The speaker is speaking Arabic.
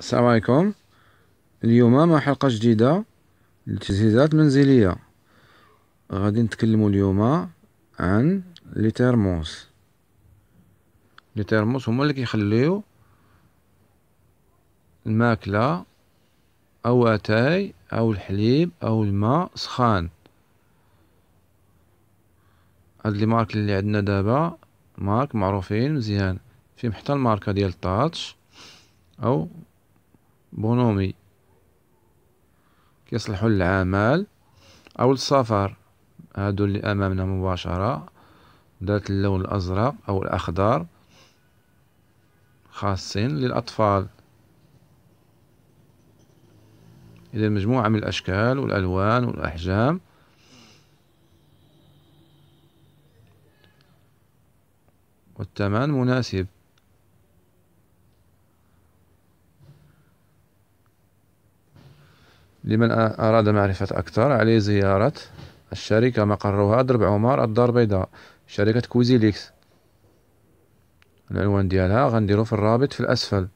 السلام عليكم اليوم مع حلقة جديدة للتجهيزات المنزلية غادي نتكلمو اليوم عن لي تيرموس لي تيرموس هما اللي كيخليو الماكلة او اتاي او الحليب او الماء سخان هاد لي مارك اللي عندنا دابا مارك معروفين مزيان فيهم حتى الماركة ديال طاتش او بونومي كيصلحوا للعمل او السفر هادو اللي امامنا مباشره ذات اللون الازرق او الاخضر خاصين للاطفال اذا مجموعه من الاشكال والالوان والاحجام والثمن مناسب لمن أراد معرفة أكثر عليه زيارة الشركة مقرها درب عمر الدار البيضاء شركة كوزيليكس العنوان ديالها غنديرو في الرابط في الأسفل